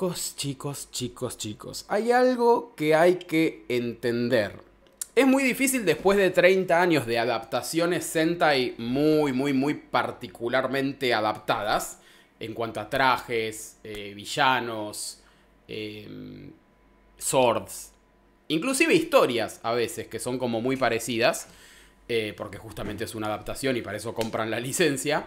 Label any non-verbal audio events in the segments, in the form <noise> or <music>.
Chicos, chicos, chicos, chicos, hay algo que hay que entender. Es muy difícil después de 30 años de adaptaciones Sentai muy, muy, muy particularmente adaptadas, en cuanto a trajes, eh, villanos, em, swords, inclusive historias a veces que son como muy parecidas, eh, porque justamente es una adaptación y para eso compran la licencia,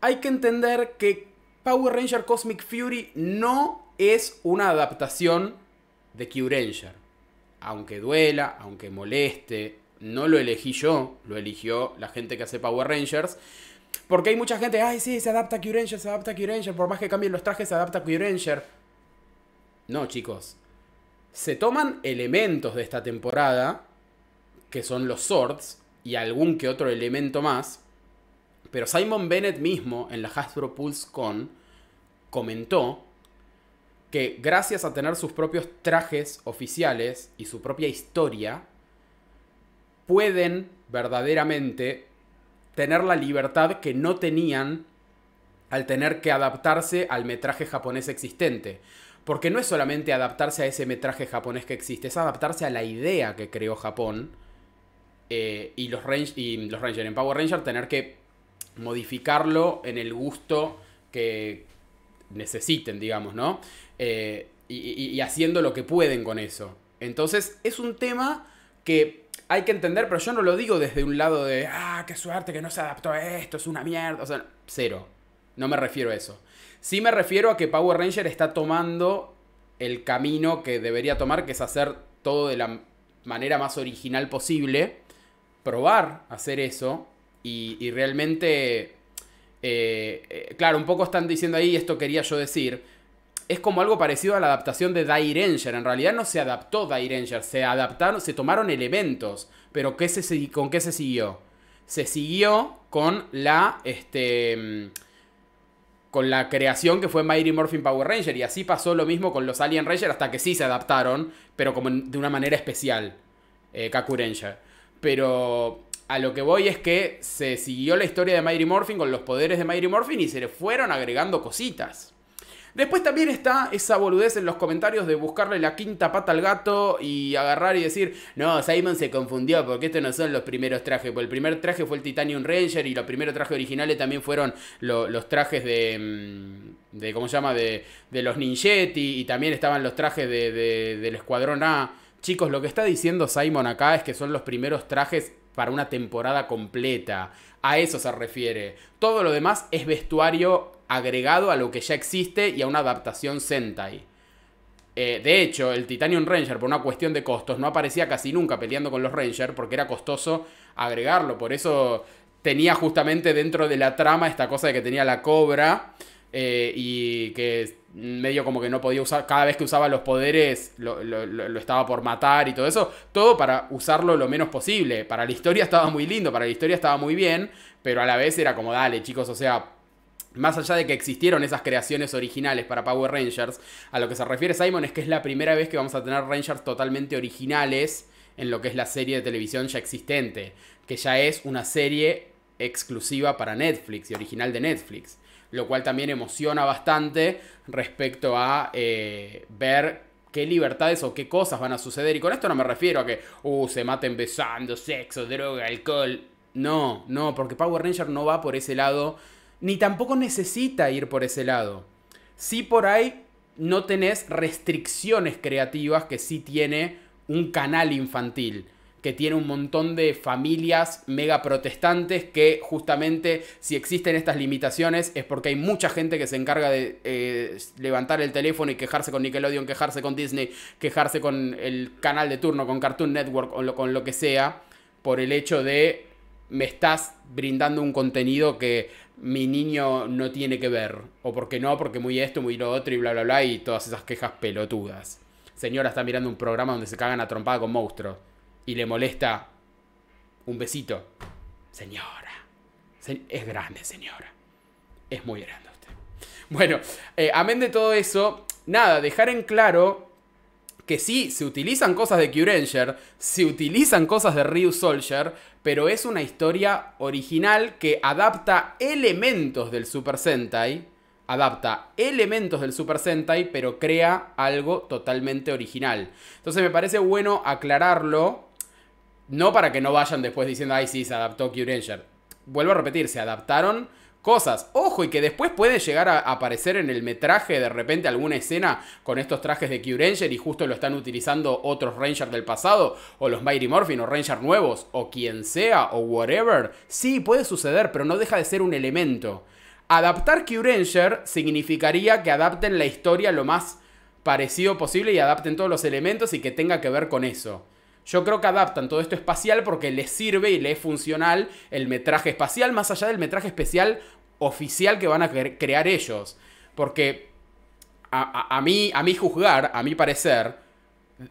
hay que entender que Power Ranger Cosmic Fury no es una adaptación de Q-Ranger. Aunque duela, aunque moleste, no lo elegí yo, lo eligió la gente que hace Power Rangers. Porque hay mucha gente, ay, sí, se adapta a Q-Ranger, se adapta a Q-Ranger, por más que cambien los trajes, se adapta a Q-Ranger. No, chicos. Se toman elementos de esta temporada, que son los swords, y algún que otro elemento más, pero Simon Bennett mismo en la Hasbro Pulse Con comentó que gracias a tener sus propios trajes oficiales y su propia historia, pueden verdaderamente tener la libertad que no tenían al tener que adaptarse al metraje japonés existente. Porque no es solamente adaptarse a ese metraje japonés que existe, es adaptarse a la idea que creó Japón eh, y, los y los Ranger en Power Ranger tener que modificarlo en el gusto que necesiten, digamos, ¿no? Eh, y, y haciendo lo que pueden con eso. Entonces es un tema que hay que entender, pero yo no lo digo desde un lado de, ah, qué suerte que no se adaptó a esto, es una mierda. O sea, cero. No me refiero a eso. Sí me refiero a que Power Ranger está tomando el camino que debería tomar, que es hacer todo de la manera más original posible, probar hacer eso y, realmente, eh, eh, claro, un poco están diciendo ahí, esto quería yo decir, es como algo parecido a la adaptación de Die Ranger. En realidad no se adaptó Die Ranger, se adaptaron, se tomaron elementos. Pero se, ¿con qué se siguió? Se siguió con la, este, mm, con la creación que fue Mighty Morphin Power Ranger. Y así pasó lo mismo con los Alien Ranger hasta que sí se adaptaron, pero como de una manera especial, eh, Kaku Pero a lo que voy es que se siguió la historia de Mighty Morphin con los poderes de Mighty Morphin y se le fueron agregando cositas. Después también está esa boludez en los comentarios de buscarle la quinta pata al gato y agarrar y decir, no, Simon se confundió porque estos no son los primeros trajes, pues el primer traje fue el Titanium Ranger y los primeros trajes originales también fueron los trajes de, mm, de, ¿cómo se llama?, de, los Ninjetti y también estaban los trajes de, del Escuadrón A. Chicos, lo que está diciendo Simon acá es que son los primeros trajes para una temporada completa. A eso se refiere. Todo lo demás es vestuario agregado a lo que ya existe y a una adaptación Sentai. Eh, de hecho, el Titanium Ranger, por una cuestión de costos, no aparecía casi nunca peleando con los Rangers porque era costoso agregarlo. Por eso tenía justamente dentro de la trama esta cosa de que tenía la cobra eh, y que medio como que no podía usar, cada vez que usaba los poderes lo, estaba por matar y todo eso, todo para usarlo lo menos posible. Para la historia estaba muy lindo, para la historia estaba muy bien, pero a la vez era como, dale chicos, o sea, más allá de que existieron esas creaciones originales para Power Rangers, a lo que se refiere Simon es que es la primera vez que vamos a tener Rangers totalmente originales en lo que es la serie de televisión ya existente, que ya es una serie exclusiva para Netflix y original de Netflix lo cual también emociona bastante respecto a eh, ver qué libertades o qué cosas van a suceder. Y con esto no me refiero a que, uh, se maten besando, sexo, droga, alcohol. No, no, porque Power Ranger no va por ese lado, ni tampoco necesita ir por ese lado. Si por ahí no tenés restricciones creativas que sí tiene un canal infantil que tiene un montón de familias mega protestantes que justamente si existen estas limitaciones es porque hay mucha gente que se encarga de eh, levantar el teléfono y quejarse con Nickelodeon, quejarse con Disney, quejarse con el canal de turno, con Cartoon Network o con lo que sea, por el hecho de me estás brindando un contenido que mi niño no tiene que ver, o porque no, porque muy esto, muy lo otro y bla, bla, bla, y todas esas quejas pelotudas. Señora está mirando un programa donde se cagan a trompada con monstruos y le molesta un besito. Señora, es grande, señora. Es muy grande usted. Bueno, eh, amén de todo eso, nada, dejar en claro que sí, se utilizan cosas de q se utilizan cosas de Ryu Soldier, pero es una historia original que adapta elementos del Super Sentai, adapta elementos del Super Sentai, pero crea algo totalmente original. Entonces me parece bueno aclararlo no para que no vayan después diciendo, ay, sí, se adaptó Q Ranger. Vuelvo a repetir, se adaptaron cosas. Ojo, y que después puede llegar a aparecer en el metraje de repente alguna escena con estos trajes de Q-Ranger y justo lo están utilizando otros Rangers del pasado, o los Mighty Morphin, o Rangers nuevos, o quien sea, o whatever. Sí, puede suceder, pero no deja de ser un elemento. Adaptar Q-Ranger significaría que adapten la historia lo más parecido posible y adapten todos los elementos y que tenga que ver con eso. Yo creo que adaptan todo esto espacial porque les sirve y le es funcional el metraje espacial, más allá del metraje especial oficial que van a crear ellos. Porque a, a, mí, a mí juzgar, a mi parecer,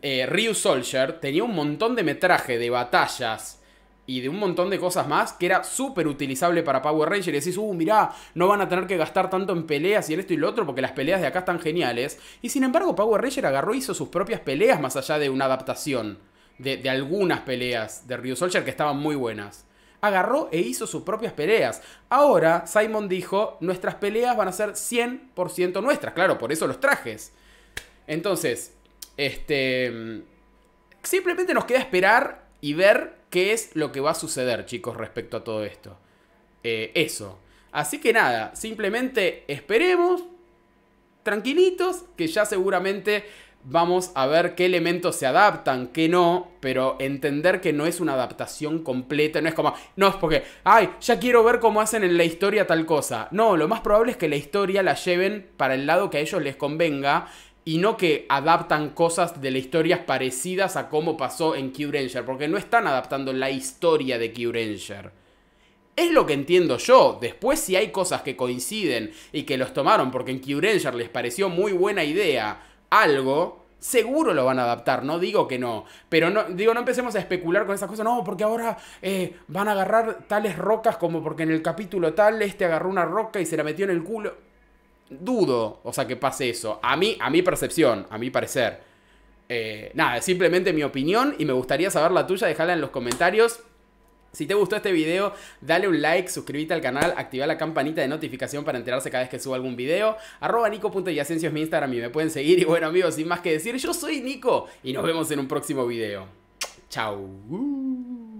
eh, Ryu Soldier tenía un montón de metraje de batallas y de un montón de cosas más que era súper utilizable para Power Rangers. Y decís, uh, mirá, no van a tener que gastar tanto en peleas y en esto y lo otro porque las peleas de acá están geniales. Y sin embargo, Power Ranger agarró y hizo sus propias peleas más allá de una adaptación de, algunas peleas de Ryu Soldier que estaban muy buenas. Agarró e hizo sus propias peleas. Ahora Simon dijo, nuestras peleas van a ser 100% nuestras. Claro, por eso los trajes. Entonces, este... Simplemente nos queda esperar y ver qué es lo que va a suceder, chicos, respecto a todo esto. Eh, eso. Así que nada, simplemente esperemos, tranquilitos, que ya seguramente vamos a ver qué elementos se adaptan, qué no, pero entender que no es una adaptación completa, no es como, no es porque, ay, ya quiero ver cómo hacen en la historia tal cosa. No, lo más probable es que la historia la lleven para el lado que a ellos les convenga y no que adaptan cosas de la historias parecidas a cómo pasó en Q Ranger, porque no están adaptando la historia de Q Ranger. Es lo que entiendo yo. Después, si hay cosas que coinciden y que los tomaron porque en Q Ranger les pareció muy buena idea, algo, seguro lo van a adaptar, no digo que no, pero no, digo, no empecemos a especular con esas cosas, no, porque ahora eh, van a agarrar tales rocas como porque en el capítulo tal este agarró una roca y se la metió en el culo. Dudo, o sea, que pase eso, a mí, a mi percepción, a mi parecer. Eh, nada, simplemente mi opinión y me gustaría saber la tuya, déjala en los comentarios. Si te gustó este video, dale un like, suscríbete al canal, activa la campanita de notificación para enterarse cada vez que suba algún video. Arroba nico.yacencio es mi Instagram y me pueden seguir. <laughs> Y bueno amigos, sin más que decir, yo soy Nico y nos vemos en un próximo video. chao.